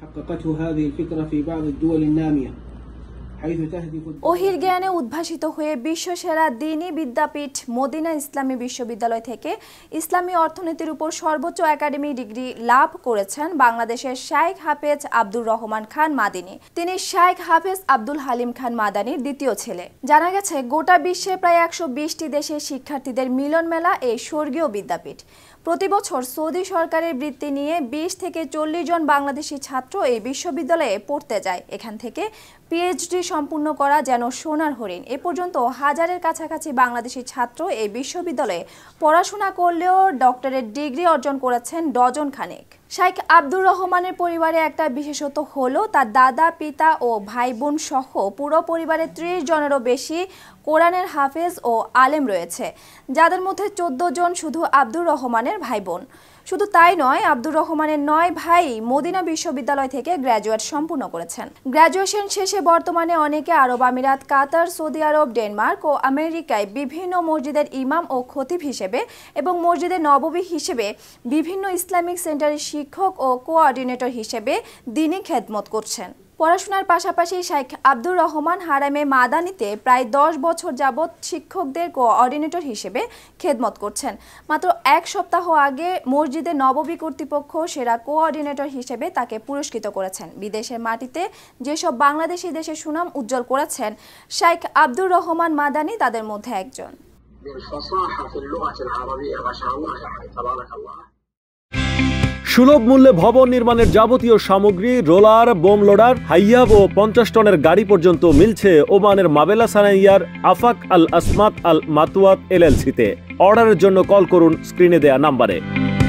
حققته هذه الفكرة في بعض الدول النامية ওহির জ্ঞানে উদ্ভাসিত হয়ে বিশ্বসেরা দিনী বিদ্যাপীঠ মদিনা ইসলামী বিশ্ববিদ্যালয় থেকে ইসলামী অর্থনীতির উপর সর্বোচ্চ একাডেমি ডিগ্রি লাভ করেছেন বাংলাদেশের শাইখ হাফেজ আব্দুর রহমান খান মাদিনী তিনি শাইখ হাফেজ আব্দুল হালিম খান মাদানির দ্বিতীয় ছেলে জানা গেছে গোটা বিশ্বে প্রায় একশো বিশটি দেশের শিক্ষার্থীদের মিলন মেলা এই স্বর্গীয় বিদ্যাপীঠ প্রতি বছর সৌদি সরকারের বৃত্তি নিয়ে বিশ থেকে চল্লিশ জন বাংলাদেশি ছাত্র এই বিশ্ববিদ্যালয়ে পড়তে যায় এখান থেকে পিএইচডি সম্পূর্ণ করা যেন সোনার হরিণ এ পর্যন্ত হাজারের কাছাকাছি বাংলাদেশি ছাত্র এই বিশ্ববিদ্যালয়ে পড়াশোনা করলেও ডক্টরেট ডিগ্রি অর্জন করেছেন ডজন খানেক শাইখ আব্দুর রহমানের পরিবারে একটা বিশেষত হল তার দাদা পিতা ও ভাই বোন সহ পুরো পরিবারে ত্রিশ জনেরও বেশি কোরআনের হাফেজ ও আলেম রয়েছে যাদের মধ্যে ১৪ জন শুধু আব্দুর রহমানের ভাই বোন শুধু তাই নয় আব্দুর রহমানের নয় ভাই মদিনা বিশ্ববিদ্যালয় থেকে গ্র্যাজুয়েট সম্পূর্ণ করেছেন গ্র্যাজুয়েশন শেষে বর্তমানে অনেকে আরব আমিরাত কাতার সৌদি আরব ডেনমার্ক ও আমেরিকায় বিভিন্ন মসজিদের ইমাম ও খতিব হিসেবে এবং মসজিদের নববী হিসেবে বিভিন্ন ইসলামিক সেন্টারের শিক্ষক ও কোঅর্ডিনেটর হিসেবে দিনই খেদমত করছেন পড়াশোনার পাশাপাশি শেখ আব্দুর রহমান হারামে মাদানিতে প্রায় দশ বছর যাবৎ শিক্ষকদের কোঅর্ডিনেটর হিসেবে খেদমত করছেন মাত্র এক সপ্তাহ আগে মসজিদে নববী কর্তৃপক্ষ সেরা কোঅর্ডিনেটর হিসেবে তাকে পুরস্কৃত করেছেন বিদেশের মাটিতে যেসব বাংলাদেশি দেশের সুনাম উজ্জ্বল করেছেন শেখ আব্দুর রহমান মাদানি তাদের মধ্যে একজন সুলভ মূল্যে ভবন নির্মাণের যাবতীয় সামগ্রী রোলার বোম লোডার হাইয়াব ও পঞ্চাশ টনের গাড়ি পর্যন্ত মিলছে ওমানের মাবেলা সানাইয়ার আফাক আল আসমাত আল মাতুয়াত এলএলসিতে অর্ডারের জন্য কল করুন স্ক্রিনে দেয়া নাম্বারে